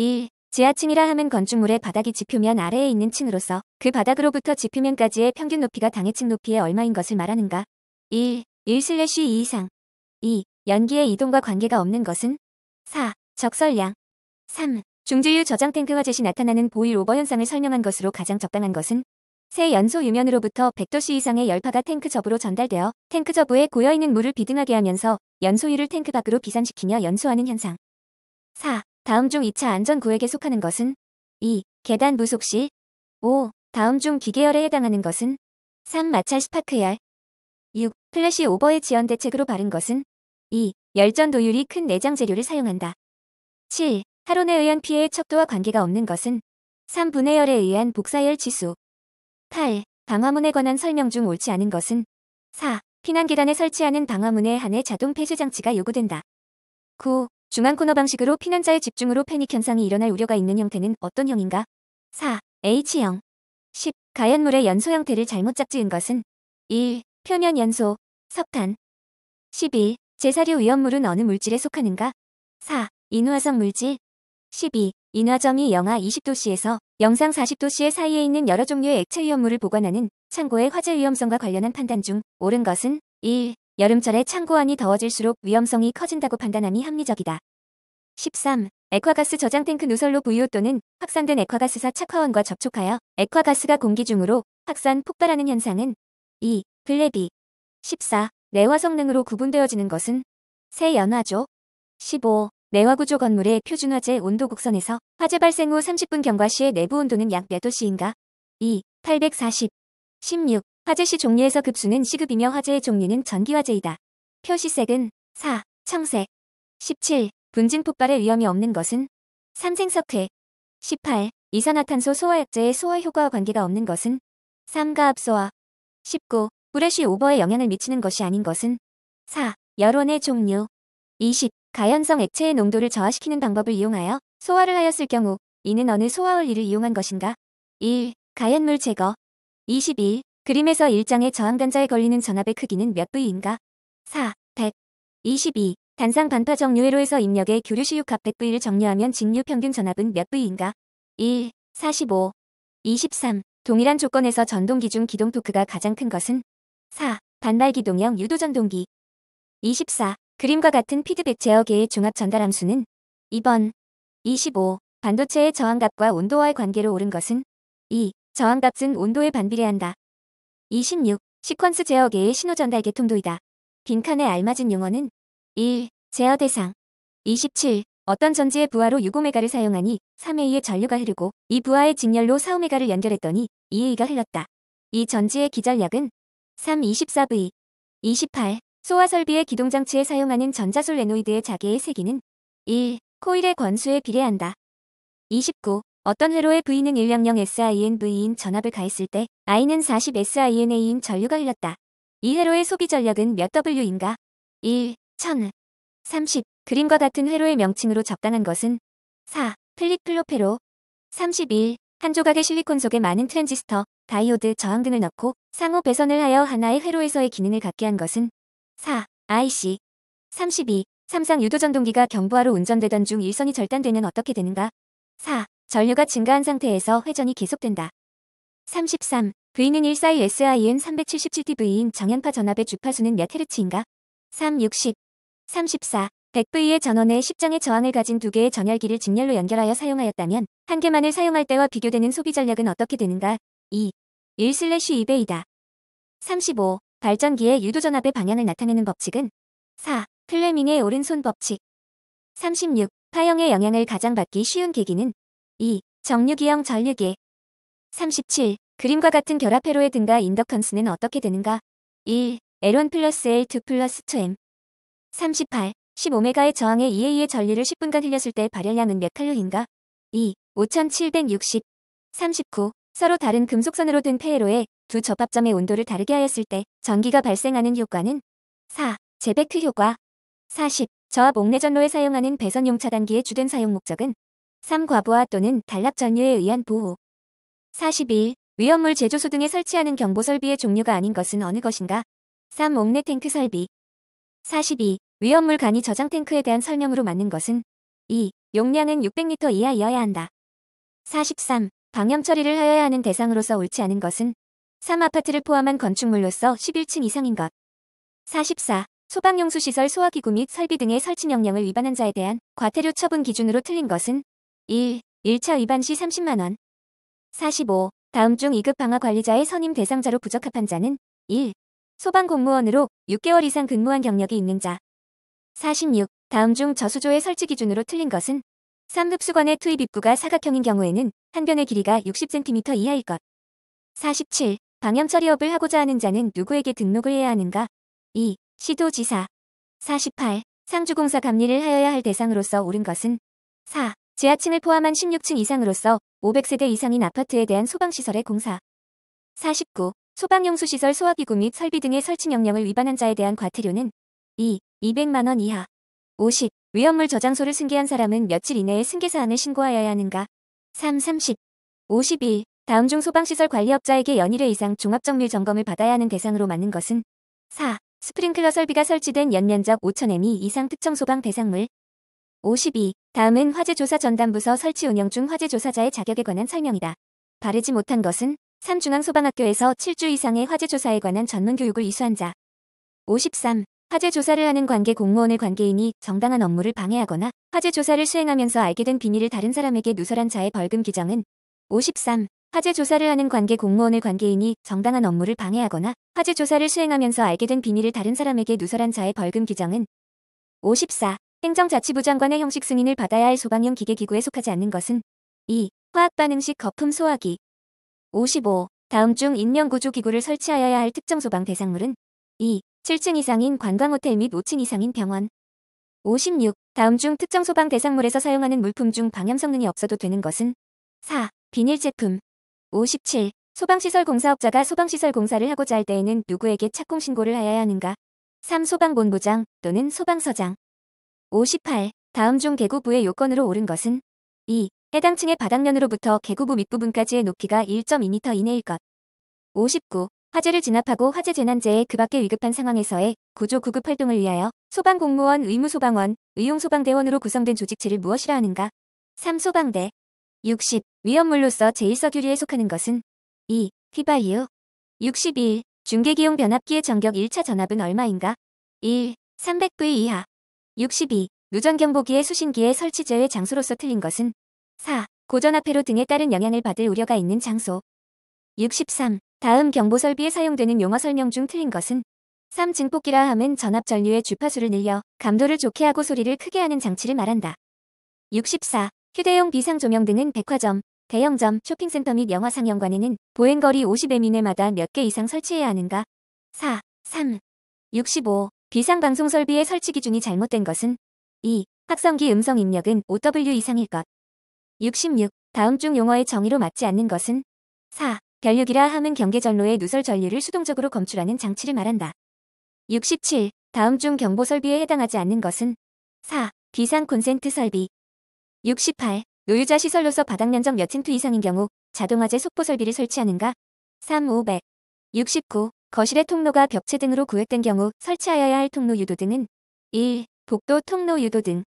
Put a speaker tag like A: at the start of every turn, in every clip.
A: 1. 지하층이라 함은 건축물의 바닥이 지표면 아래에 있는 층으로서 그 바닥으로부터 지표면까지의 평균 높이가 당해층 높이의 얼마인 것을 말하는가. 1. 1/2 슬래시 이상 2. 연기의 이동과 관계가 없는 것은 4. 적설량 3. 중지유 저장 탱크 화재시 나타나는 보일 오버 현상을 설명한 것으로 가장 적당한 것은 새 연소 유면으로부터 100도씨 이상의 열파가 탱크 저부로 전달되어 탱크 저부에 고여있는 물을 비등하게 하면서 연소유를 탱크 밖으로 비산시키며 연소하는 현상. 4. 다음 중 2차 안전구역에 속하는 것은 2. 계단 부속시 5. 다음 중 기계열에 해당하는 것은 3. 마찰 스파크열 6. 플래시 오버의 지연 대책으로 바른 것은 2. 열전 도율이 큰 내장 재료를 사용한다. 7. 탈론에 의한 피해의 척도와 관계가 없는 것은 3. 분해열에 의한 복사열 지수 8. 방화문에 관한 설명 중 옳지 않은 것은 4. 피난계단에 설치하는 방화문에 한해 자동 폐쇄 장치가 요구된다. 9. 중앙 코너 방식으로 피난자의 집중으로 패닉 현상이 일어날 우려가 있는 형태는 어떤 형인가? 4. H형 10. 가연물의 연소 형태를 잘못 짝지은 것은 1. 표면 연소, 석탄 11. 제사류 위험물은 어느 물질에 속하는가? 4. 인화성 물질 12. 인화점이 영하 20도씨에서 영상 40도씨의 사이에 있는 여러 종류의 액체 위험물을 보관하는 창고의 화재 위험성과 관련한 판단 중 옳은 것은 1. 여름철에 창고안이 더워질수록 위험성이 커진다고 판단함이 합리적이다. 13. 액화가스 저장 탱크 누설로 부유 또는 확산된 액화가스사 착화원과 접촉하여 액화가스가 공기 중으로 확산 폭발하는 현상은 2. 글래비 14. 내화 성능으로 구분되어지는 것은 세 연화조 15. 내화 구조 건물의 표준화재 온도 곡선에서 화재 발생 후 30분 경과 시의 내부 온도는 약몇 네 도씨인가? 2. 840 16. 화재시 종류에서 급수는 시급이며 화재의 종류는 전기화재이다. 표시색은 4, 청색 17, 분진 폭발의 위험이 없는 것은 3. 생석회 18, 이산화탄소 소화약제의 소화 효과와 관계가 없는 것은 3. 가압소화 19, 뿌레쉬 오버에 영향을 미치는 것이 아닌 것은 4. 열원의 종류 20. 가연성 액체의 농도를 저하시키는 방법을 이용하여 소화를 하였을 경우 이는 어느 소화원리를 이용한 것인가? 1. 가연물 제거 21. 그림에서 일장의 저항단자에 걸리는 전압의 크기는 몇부위인가 4, 100, 22. 단상 반파 정류회로에서 입력의 교류시육 값1 0 0부위를정리하면 직류 평균 전압은 몇부위인가 1, 45, 23. 동일한 조건에서 전동 기중 기동 토크가 가장 큰 것은 4. 반발 기동형 유도 전동기 24. 그림과 같은 피드백 제어계의 종합 전달 함수는 2번 25. 반도체의 저항값과 온도와의 관계로 오른 것은 2. 저항값은 온도에 반비례한다. 26. 시퀀스 제어계의 신호 전달 계통도이다. 빈칸에 알맞은 용어는 1. 제어 대상 27. 어떤 전지의 부하로 6오메가를 사용하니 3A의 전류가 흐르고 이 부하의 직렬로 4오메가를 연결했더니 2A가 흘렀다. 이 전지의 기전력은 324V 28. 소화 설비의 기동장치에 사용하는 전자솔 레노이드의 자개의 세기는 1. 코일의 권수에 비례한다. 29. 어떤 회로에 V는 100SINV인 전압을 가했을 때 I는 40SINA인 전류가 흘렀다. 이 회로의 소비 전력은 몇 W인가? 1, 1000, 30. 그림과 같은 회로의 명칭으로 적당한 것은 4. 플립플로페로 31. 한 조각의 실리콘 속에 많은 트랜지스터, 다이오드, 저항 등을 넣고 상호 배선을 하여 하나의 회로에서의 기능을 갖게 한 것은 4. IC 32. 삼상 유도전동기가 경부하로 운전되던 중 일선이 절단되면 어떻게 되는가? 4. 전류가 증가한 상태에서 회전이 계속된다. 33. V는 1사이 s i n 3 7 7 t v 인정연파 전압의 주파수는 몇 헤르츠인가? 360. 34. 100V의 전원에 10장의 저항을 가진 두 개의 전열기를 직렬로 연결하여 사용하였다면 한 개만을 사용할 때와 비교되는 소비 전략은 어떻게 되는가? 2. 1/2배이다. 35. 발전기의 유도 전압의 방향을 나타내는 법칙은 4. 플레밍의 오른손 법칙 36. 파형의 영향을 가장 받기 쉬운 계기는 2. 정류기형 전류기 37. 그림과 같은 결합 회로의 등가 인덕턴스는 어떻게 되는가? 1. L1 플러스 L2 플러스 2M 38. 15메가의 저항에 e a 의 전류를 10분간 흘렸을 때 발열량은 몇칼로인가 2. 5760 39. 서로 다른 금속선으로 든 폐회로에 두 접합점의 온도를 다르게 하였을 때 전기가 발생하는 효과는 4. 제배크 효과 40. 저압 옥내전로에 사용하는 배선용 차단기의 주된 사용 목적은 3과부하 또는 단락 전류에 의한 보호 42. 위험물 제조소 등에 설치하는 경보 설비의 종류가 아닌 것은 어느 것인가? 3. 옥내 탱크 설비 42. 위험물 간이 저장 탱크에 대한 설명으로 맞는 것은 2. 용량은 600리터 이하이어야 한다. 43. 방염 처리를 하여야 하는 대상으로서 옳지 않은 것은 3. 아파트를 포함한 건축물로서 11층 이상인 것. 44. 소방용수시설 소화기구 및 설비 등의 설치 명령을 위반한 자에 대한 과태료 처분 기준으로 틀린 것은 1. 1차 위반 시 30만원 45. 다음 중 2급 방화 관리자의 선임 대상자로 부적합한 자는 1. 소방 공무원으로 6개월 이상 근무한 경력이 있는 자 46. 다음 중 저수조의 설치 기준으로 틀린 것은 3급 수관의 투입 입구가 사각형인 경우에는 한 변의 길이가 60cm 이하일 것 47. 방염 처리업을 하고자 하는 자는 누구에게 등록을 해야 하는가 2. 시도지사 48. 상주공사 감리를 하여야 할 대상으로서 옳은 것은 4. 지하층을 포함한 16층 이상으로서 500세대 이상인 아파트에 대한 소방시설의 공사. 49. 소방용수시설 소화기구 및 설비 등의 설치 명령을 위반한 자에 대한 과태료는 2. 200만원 이하. 50. 위험물 저장소를 승계한 사람은 며칠 이내에 승계사안을 신고하여야 하는가. 3. 30. 5 2 다음 중 소방시설 관리업자에게 연일회 이상 종합정밀 점검을 받아야 하는 대상으로 맞는 것은 4. 스프링클러 설비가 설치된 연면적 5,000m 이상 특정 소방 대상물 52. 다음은 화재조사 전담부서 설치 운영 중 화재조사자의 자격에 관한 설명이다. 바르지 못한 것은 3중앙소방학교에서 7주 이상의 화재조사에 관한 전문 교육을 이수한 자. 53. 화재조사를 하는 관계 공무원을 관계인이 정당한 업무를 방해하거나 화재조사를 수행하면서 알게 된 비밀을 다른 사람에게 누설한 자의 벌금 규정은 53. 화재조사를 하는 관계 공무원을 관계인이 정당한 업무를 방해하거나 화재조사를 수행하면서 알게 된 비밀을 다른 사람에게 누설한 자의 벌금 규정은 54. 행정자치부 장관의 형식 승인을 받아야 할 소방용 기계기구에 속하지 않는 것은 2. 화학반응식 거품 소화기 55. 다음 중 인명구조기구를 설치하여야 할 특정 소방 대상물은 2. 7층 이상인 관광호텔 및 5층 이상인 병원 56. 다음 중 특정 소방 대상물에서 사용하는 물품 중 방염 성능이 없어도 되는 것은 4. 비닐 제품 57. 소방시설 공사업자가 소방시설 공사를 하고자 할 때에는 누구에게 착공 신고를 하여야 하는가 3. 소방본부장 또는 소방서장 58. 다음 중 개구부의 요건으로 옳은 것은 2. 해당 층의 바닥면으로부터 개구부 밑부분까지의 높이가 1.2m 이내일 것. 59. 화재를 진압하고 화재 재난재해 그 밖의 위급한 상황에서의 구조 구급 활동을 위하여 소방공무원, 의무소방원, 의용소방대원으로 구성된 조직체를 무엇이라 하는가? 3. 소방대 60. 위험물로서 제1서규리에 속하는 것은 2. 휘발유 61. 중계기용 변압기의 전격 1차 전압은 얼마인가? 1. 300V 이하 62. 누전경보기의 수신기의 설치 제외 장소로서 틀린 것은 4. 고전화폐로 등에 따른 영향을 받을 우려가 있는 장소 63. 다음 경보 설비에 사용되는 용어 설명 중 틀린 것은 3. 증폭기라 함은 전압 전류의 주파수를 늘려 감도를 좋게 하고 소리를 크게 하는 장치를 말한다. 64. 휴대용 비상 조명 등은 백화점, 대형점, 쇼핑센터 및 영화 상영관에는 보행거리 50m 미만마다 몇 개 이상 설치해야 하는가? 4. 3. 65. 비상방송 설비의 설치 기준이 잘못된 것은 2. 학성기 음성 입력은 5W 이상일 것 66. 다음 중 용어의 정의로 맞지 않는 것은 4. 별육이라 함은 경계전로의 누설 전류를 수동적으로 검출하는 장치를 말한다. 67. 다음 중 경보 설비에 해당하지 않는 것은 4. 비상 콘센트 설비 68. 노유자 시설로서 바닥 면적 몇 센트 이상인 경우 자동화재 속보 설비를 설치하는가 3. 500 69. 거실의 통로가 벽체 등으로 구획된 경우 설치하여야 할 통로 유도 등은 1. 복도 통로 유도 등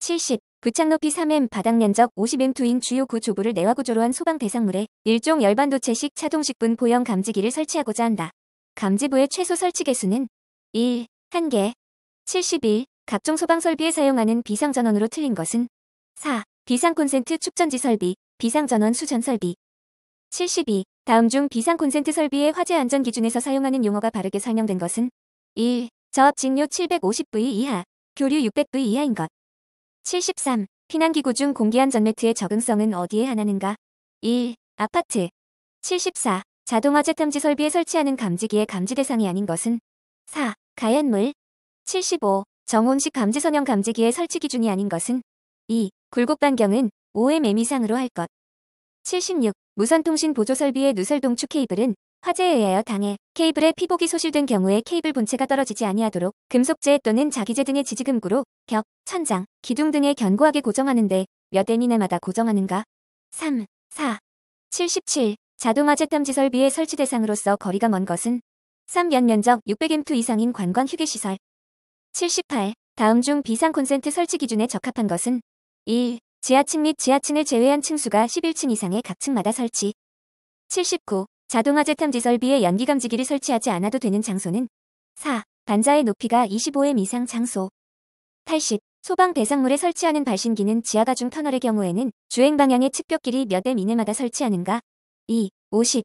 A: 70. 부착 높이 3m 바닥 면적 50m2인 주요 구 조부를 내화 구조로 한 소방 대상물에 일종 열반도체식 차동식분 보형 감지기를 설치하고자 한다. 감지부의 최소 설치 개수는 1. 1개 71. 각종 소방 설비에 사용하는 비상전원으로 틀린 것은 4. 비상 콘센트 축전지 설비, 비상전원 수전 설비 72. 다음 중 비상 콘센트 설비의 화재 안전 기준에서 사용하는 용어가 바르게 설명된 것은 1. 저압 직류 750V 이하, 교류 600V 이하인 것. 73. 피난기구 중공기안 전매트의 적응성은 어디에 하나는가? 1. 아파트. 74. 자동화재 탐지 설비에 설치하는 감지기의 감지 대상이 아닌 것은 4. 가연물. 75. 정온식 감지선형 감지기의 설치 기준이 아닌 것은 2. 굴곡 반경은 5mm 이상으로 할 것. 76. 무선통신 보조설비의 누설동축 케이블은 화재에 의하여 당해 케이블의 피복이 소실된 경우에 케이블 본체가 떨어지지 아니하도록 금속재 또는 자기재 등의 지지금구로 벽, 천장, 기둥 등에 견고하게 고정하는데 몇엔이나마다 고정하는가? 3, 4, 77. 자동화재 탐지 설비의 설치 대상으로서 거리가 먼 것은 3연 면적 600M2 이상인 관광 휴게시설 78. 다음 중 비상 콘센트 설치 기준에 적합한 것은 1. 지하층 및 지하층을 제외한 층수가 11층 이상의 각 층마다 설치. 79. 자동화재 탐지 설비에 연기 감지기를 설치하지 않아도 되는 장소는 4. 반자의 높이가 25m 이상 장소. 80. 소방 배상물에 설치하는 발신기는 지하가중 터널의 경우에는 주행 방향의 측벽 길이 몇 m 이내마다 설치하는가. 2. 50.